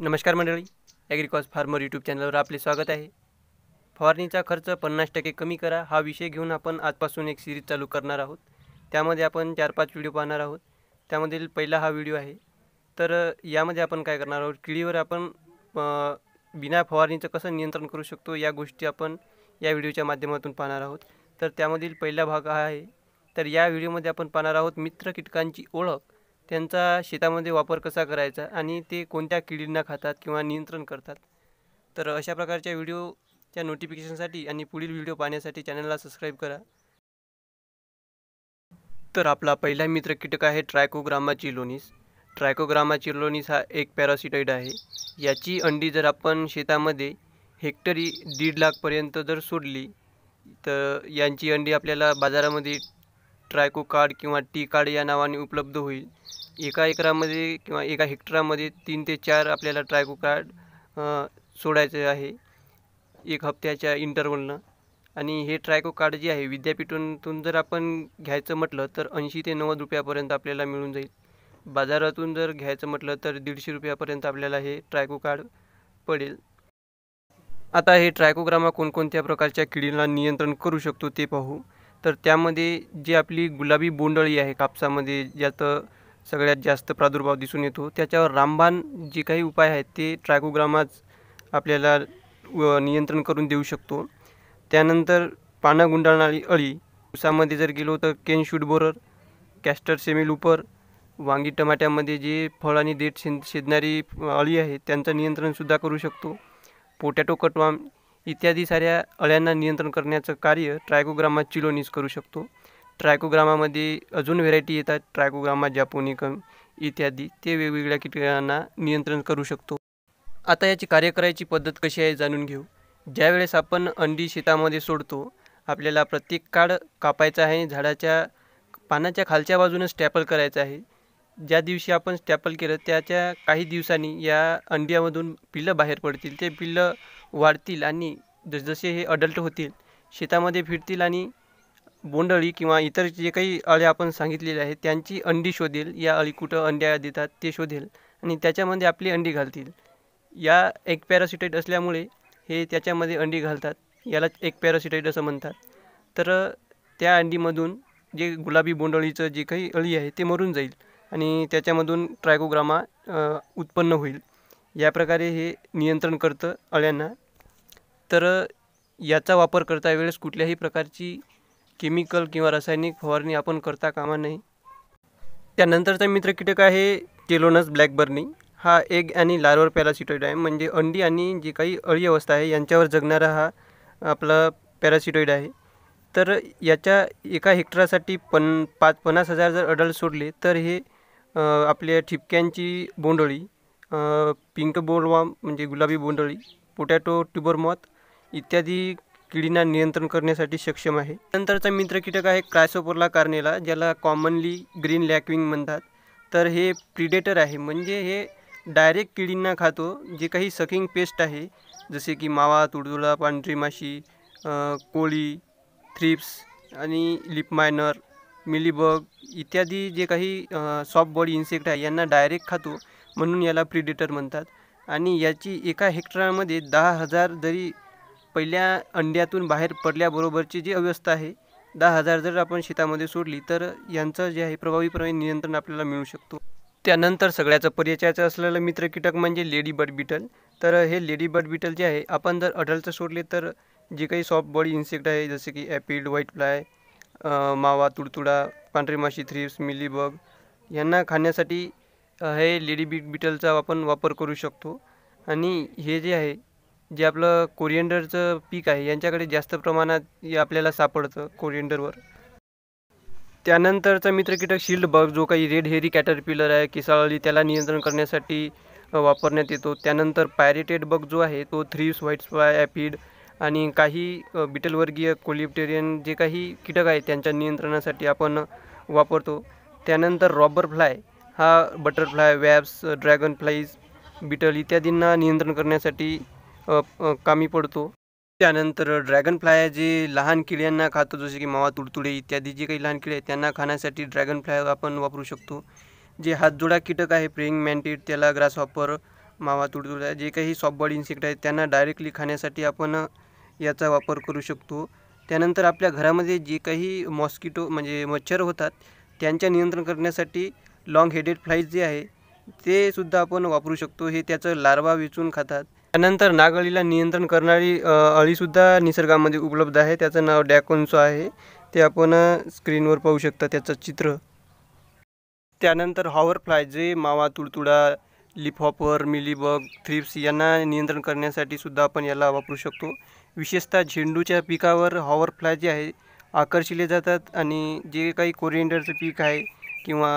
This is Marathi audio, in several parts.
नमस्कार मंडळी ॲग्रिकॉज फार्मर यूट्यूब चॅनलवर आपले स्वागत आहे फवारणीचा खर्च पन्नास टक्के कमी करा हा विषय घेऊन आपण आजपासून एक सिरीज चालू करणार आहोत त्यामध्ये आपण चार पाच व्हिडिओ पाहणार आहोत त्यामधील पहिला हा व्हिडिओ आहे तर यामध्ये आपण काय करणार आहोत किडीवर आपण बिना फवारणीचं कसं नियंत्रण करू शकतो या गोष्टी आपण या व्हिडिओच्या माध्यमातून पाहणार आहोत तर त्यामधील पहिला भाग हा आहे तर या व्हिडिओमध्ये आपण पाहणार आहोत मित्र कीटकांची ओळख त्यांचा शेतामध्ये वापर कसा करायचा आणि ते कोणत्या किडींना खातात किंवा नियंत्रण करतात तर अशा प्रकारच्या व्हिडिओच्या नोटिफिकेशनसाठी आणि पुढील व्हिडिओ पाहण्यासाठी चॅनलला सबस्क्राईब करा तर आपला पहिला मित्र कीटक आहे ट्रायकोग्रामा चिलोनीस ट्रायकोग्रामा चिलोनीस हा एक पॅरासिटाईड आहे याची अंडी जर आपण शेतामध्ये हेक्टरी दीड लाखपर्यंत जर सोडली तर यांची अंडी आपल्याला बाजारामध्ये ट्रायको कार्ड किंवा टी कार्ड या नावाने उपलब्ध होईल एका एकरामध्ये किंवा एका हेक्टरामध्ये तीन ते चार आपल्याला ट्रायको कार्ड सोडायचे आहे एक हप्त्याच्या इंटरवलनं आणि हे ट्रायको कार्ड जे आहे विद्यापीठातून जर आपण घ्यायचं म्हटलं तर ऐंशी ते नव्वद रुपयापर्यंत आपल्याला मिळून जाईल बाजारातून जर घ्यायचं म्हटलं तर दीडशे रुपयापर्यंत आपल्याला हे ट्रायको कार्ड पडेल आता हे ट्रायकोग्रामा कोणकोणत्या प्रकारच्या किडीला नियंत्रण करू शकतो ते पाहू तर त्यामध्ये जी आपली गुलाबी बोंडळी आहे कापसामध्ये ज्यात सगळ्यात जास्त प्रादुर्भाव दिसून येतो त्याच्यावर रामबान जे काही उपाय आहेत ते ट्रायकोग्रामाच आपल्याला नियंत्रण करून देऊ शकतो त्यानंतर पानं गुंडाळणारी अळी ऊसामध्ये जर गेलो तर cane shoot borer castor semilooper वांगी टमाट्यामध्ये जे फळ आणि देठ शे शेदणारी अळी आहे त्यांचं नियंत्रणसुद्धा करू शकतो पोटॅटो कटवाम इत्यादी साऱ्या अळ्यांना नियंत्रण करण्याचं कार्य ट्रायगोग्रामात चिलोनीस करू शकतो ट्रायकोग्रामामध्ये अजून व्हेरायटी येतात ट्रायकोग्रामा जॅपोनिकम इत्यादी ते वेगवेगळ्या कीटकांना नियंत्रण करू शकतो आता याची कार्य करायची पद्धत कशी आहे जाणून घेऊ ज्यावेळेस आपण अंडी शेतामध्ये सोडतो आपल्याला प्रत्येक काळ कापायचा आहे झाडाच्या पानाच्या खालच्या बाजूनं स्टॅपल करायचं आहे ज्या दिवशी आपण स्टॅपल केलं त्याच्या काही दिवसांनी या अंड्यामधून पिल्लं बाहेर पडतील ते पिल्लं वाढतील आणि जसजसे हे अडल्ट होतील शेतामध्ये फिरतील आणि बोंडळी किंवा इतर जे काही अळ्या आपण सांगितलेल्या आहेत त्यांची अंडी शोधेल या अळी कुठं अंड्या देतात ते शोधेल आणि त्याच्यामध्ये आपली अंडी घालतील या एक पॅरासिटाईट असल्यामुळे हे त्याच्यामध्ये अंडी घालतात याला एक पॅरासिटाईट असं म्हणतात तर त्या अंडीमधून जे गुलाबी बोंडळीचं जे काही अळी आहे ते मरून जाईल आणि त्याच्यामधून ट्रायगोग्रामा उत्पन्न होईल या प्रकारे हे नियंत्रण करतं अळ्यांना तर याचा वापर करता वेळेस कुठल्याही प्रकारची केमिकल किंवा रासायनिक फवारणी आपण करता कामा नाही त्यानंतरचा मित्र कीटक आहे टेलोनस ब्लॅकबर्नी हा एग आणि लार्वर पॅरासिटॉईड आहे म्हणजे अंडी आणि जे काही अळी अवस्था आहे यांच्यावर जगणारा हा आपला पॅरासिटॉईड आहे तर याच्या एका हेक्टरासाठी पन पाच पन्नास हजार जर अडल्ट सोडले तर हे आपल्या ठिपक्यांची बोंडळी पिंक बोलवाम म्हणजे गुलाबी बोंडळी पोटॅटो ट्युबरमॉथ इत्यादी किडींना नियंत्रण करण्यासाठी सक्षम आहे नंतरचा मित्र कीटक आहे क्रायसोपोरला कार्नेला ज्याला कॉमनली ग्रीन लॅकविंग म्हणतात तर हे प्रिडेटर आहे म्हणजे हे डायरेक्ट किडींना खातो जे काही सकिंग पेस्ट आहे जसे की मावा तुडतुडा पांढरी माशी कोळी थ्रिप्स आणि लिपमायनर मिलीबग इत्यादी जे काही सॉफ्ट बॉडी इन्सेक्ट आहे यांना डायरेक्ट खातो म्हणून याला प्रिडेटर म्हणतात आणि याची एका हेक्टरामध्ये दहा हजार जरी पहिल्या अंड्यातून बाहेर पडल्याबरोबरची जी अवस्था आहे दहा हजार जर आपण शेतामध्ये सोडली तर यांचं जे आहे प्रभावीपणे नियंत्रण आपल्याला मिळू शकतो त्यानंतर सगळ्याचं परिचयाचं असलेलं मित्र कीटक म्हणजे लेडी बर्ड बिटल तर हे लेडी बर्ड बिटल जे आहे आपण जर अडलचं सोडले तर जे काही सॉफ्ट बॉडी इन्सेक्ट आहे जसे की ॲपिड व्हाईट फ्लाय मावा तुडतुडा पांढरी माशी थ्रिप्स मिलीबग यांना खाण्यासाठी हे लेडी बीट बिटलचा आपण वापर करू शकतो आणि हे जे आहे जे आपलं कोरिएंडरचं पीक आहे यांच्याकडे जास्त प्रमाणात आपल्याला सापडतं कोरिएंडरवर त्यानंतरचा मित्र कीटक शिल्ड बग जो काही रेड हेरी कॅटरपिलर आहे किसाळी त्याला नियंत्रण करण्यासाठी वापरण्यात येतो त्यानंतर पायरेटेड बग जो आहे तो थ्रीस व्हाईट फ्लाय ॲपिड आणि काही बिटलवर्गीय कोलिप्टेरियन जे काही कीटक आहेत त्यांच्या नियंत्रणासाठी आपण वापरतो त्यानंतर रॉबर फ्लाय हा butterfly wasps dragonflies beetle इत्यादींना नियंत्रण करण्यासाठी कामी पडतो त्यानंतर ड्रॅगन फ्लाय जे लहान किड्यांना खातो जसे की मावा तुडतुडे इत्यादी जे काही लहान किडे आहेत त्यांना खाण्यासाठी ड्रॅगन फ्लाय आपण वापरू शकतो जे हातजोडा कीटक आहे प्रेंग मॅन्टेड त्याला ग्रास वापर मावा तुडतुडे जे काही बॉडी इन्सेक्ट आहेत त्यांना डायरेक्टली खाण्यासाठी आपण याचा वापर करू शकतो त्यानंतर आपल्या घरामध्ये जे काही मॉस्किटो म्हणजे मच्छर होतात त्यांच्या नियंत्रण करण्यासाठी लाँग हेडेड फ्लाईज जे आहे ते सुद्धा आपण वापरू शकतो हे त्याचं लार्वा वेचून खातात त्यानंतर नागळीला नियंत्रण करणारी अळीसुद्धा निसर्गामध्ये उपलब्ध आहे त्याचं नाव डॅकोन्सो आहे ते आपण स्क्रीनवर पाहू शकता त्याचं चित्र त्यानंतर हॉवरफ्लाय जे मावा तुडतुडा लिपहॉपर मिलीबग थ्रिप्स यांना नियंत्रण करण्यासाठी सुद्धा आपण याला वापरू शकतो विशेषतः झेंडूच्या पिकावर हॉवरफ्लाय जे आहे आकर्षिले जातात आणि जे काही कोरिएंडरचं पीक आहे किंवा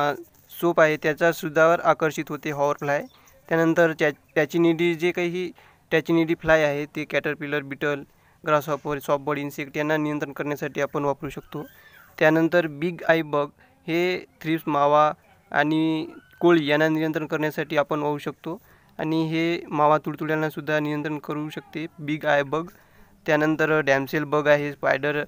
सोप आहे त्याच्यासुद्धावर आकर्षित होते हॉवरफ्लाय त्यानंतर त्या टॅचिनिडी जे काही टॅचिनिडी फ्लाय आहे ते caterpillar beetle grasshopper body insect यांना नियंत्रण करण्यासाठी आपण वापरू शकतो त्यानंतर बिग आय बग हे थ्रिप्स मावा आणि कोळी यांना नियंत्रण करण्यासाठी आपण वाहू शकतो आणि हे मावा तुडतुड्यांनासुद्धा नियंत्रण करू शकते बिग आय बग त्यानंतर डॅमसेल बग आहे स्पायडर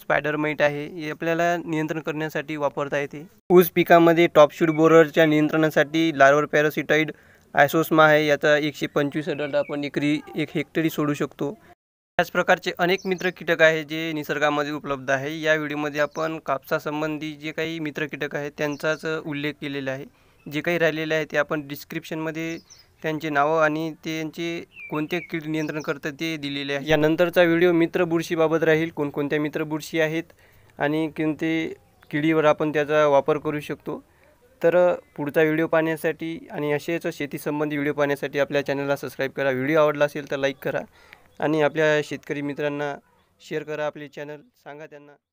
स्पायडर माईट आहे हे आपल्याला नियंत्रण करण्यासाठी वापरता येते ऊस पिकामध्ये टॉपशूट बोररच्या नियंत्रणासाठी लार्वर पॅरासिटाईड आयसोस्मा आहे याचा एकशे पंचवीस अडल्ट आपण एकरी एक हेक्टरी सोडू शकतो त्याच प्रकारचे अनेक मित्र कीटक आहे जे निसर्गामध्ये उपलब्ध आहे या व्हिडिओमध्ये आपण कापसासंबंधी जे काही मित्र कीटक आहेत त्यांचाच उल्लेख केलेला आहे जे काही राहिलेले आहे ते आपण डिस्क्रिप्शनमध्ये त्यांचे नावं आणि त्यांचे कोणते कीड नियंत्रण करतं ते दिलेले आहे यानंतरचा व्हिडिओ मित्र बुरशीबाबत राहील कोणकोणत्या मित्र बुरशी आहेत आणि कोणते किडीवर आपण त्याचा वापर करू शकतो तर पुढचा व्हिडिओ पाहण्यासाठी आणि असेच शेतीसंबंधी व्हिडिओ पाहण्यासाठी आपल्या चॅनलला सबस्क्राईब करा व्हिडिओ आवडला असेल तर लाईक करा आणि आपल्या शेतकरी मित्रांना शेअर करा आपले चॅनल सांगा त्यांना